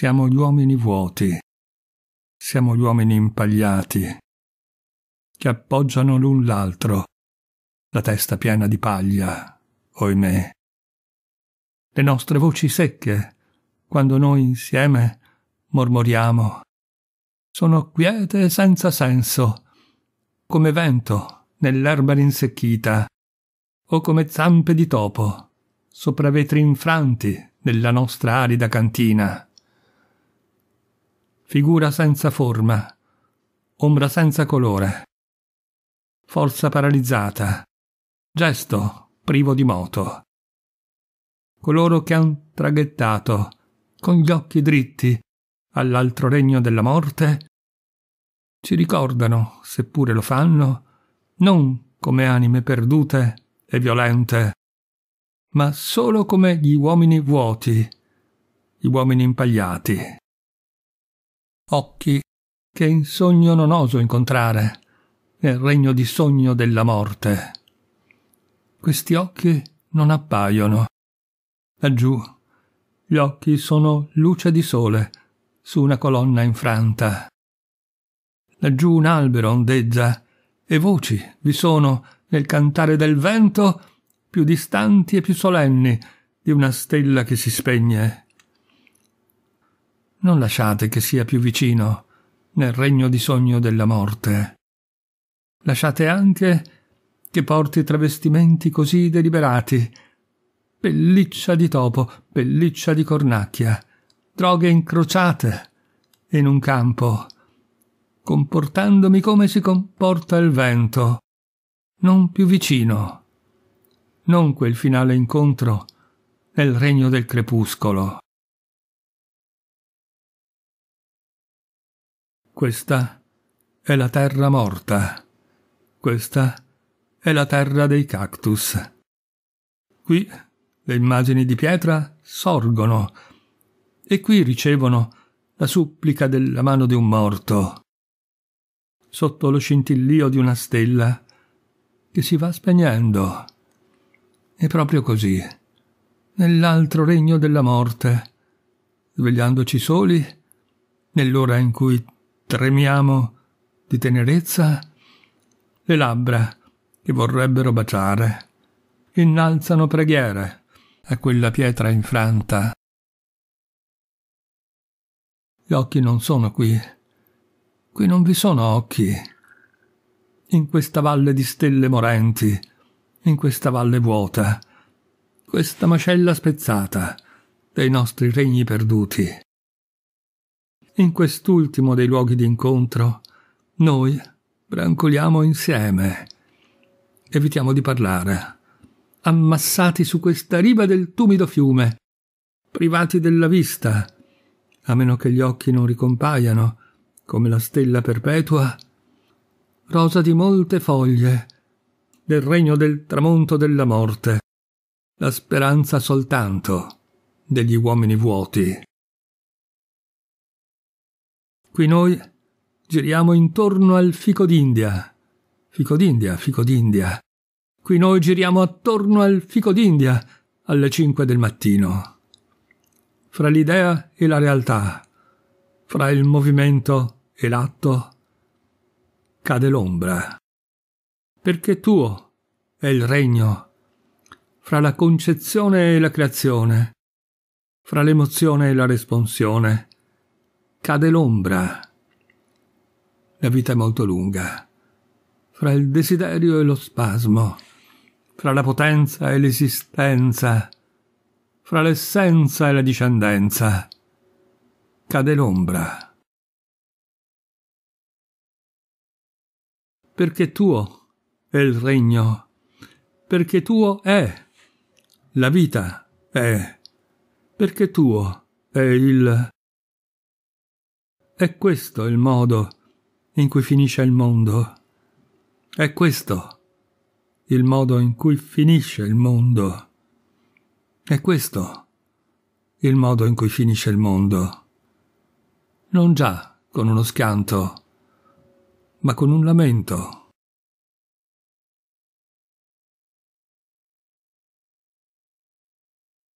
Siamo gli uomini vuoti, siamo gli uomini impagliati, che appoggiano l'un l'altro, la testa piena di paglia, oimè. Le nostre voci secche, quando noi insieme mormoriamo, sono quiete e senza senso, come vento nell'erba rinsecchita, o come zampe di topo sopra vetri infranti della nostra arida cantina figura senza forma, ombra senza colore, forza paralizzata, gesto privo di moto. Coloro che han traghettato, con gli occhi dritti, all'altro regno della morte, ci ricordano, seppure lo fanno, non come anime perdute e violente, ma solo come gli uomini vuoti, gli uomini impagliati occhi che in sogno non oso incontrare, nel regno di sogno della morte. Questi occhi non appaiono. Laggiù, gli occhi sono luce di sole su una colonna infranta. Laggiù un albero ondeggia e voci vi sono nel cantare del vento più distanti e più solenni di una stella che si spegne non lasciate che sia più vicino, nel regno di sogno della morte. Lasciate anche che porti travestimenti così deliberati. Pelliccia di topo, pelliccia di cornacchia, droghe incrociate, in un campo, comportandomi come si comporta il vento, non più vicino, non quel finale incontro nel regno del crepuscolo. Questa è la terra morta. Questa è la terra dei cactus. Qui le immagini di pietra sorgono e qui ricevono la supplica della mano di un morto. Sotto lo scintillio di una stella che si va spegnendo. E proprio così, nell'altro regno della morte, svegliandoci soli, nell'ora in cui Tremiamo di tenerezza le labbra che vorrebbero baciare. Innalzano preghiere a quella pietra infranta. Gli occhi non sono qui. Qui non vi sono occhi. In questa valle di stelle morenti, in questa valle vuota, questa macella spezzata dei nostri regni perduti. In quest'ultimo dei luoghi d'incontro, noi brancoliamo insieme. Evitiamo di parlare. Ammassati su questa riva del tumido fiume, privati della vista, a meno che gli occhi non ricompaiano, come la stella perpetua, rosa di molte foglie, del regno del tramonto della morte, la speranza soltanto degli uomini vuoti. Qui noi giriamo intorno al fico d'India. Fico d'India, fico d'India. Qui noi giriamo attorno al fico d'India alle cinque del mattino. Fra l'idea e la realtà, fra il movimento e l'atto, cade l'ombra. Perché tuo è il regno, fra la concezione e la creazione, fra l'emozione e la responsione, cade l'ombra. La vita è molto lunga, fra il desiderio e lo spasmo, fra la potenza e l'esistenza, fra l'essenza e la discendenza. Cade l'ombra. Perché tuo è il regno, perché tuo è, la vita è, perché tuo è il è questo il modo in cui finisce il mondo. È questo il modo in cui finisce il mondo. È questo il modo in cui finisce il mondo. Non già con uno schianto, ma con un lamento.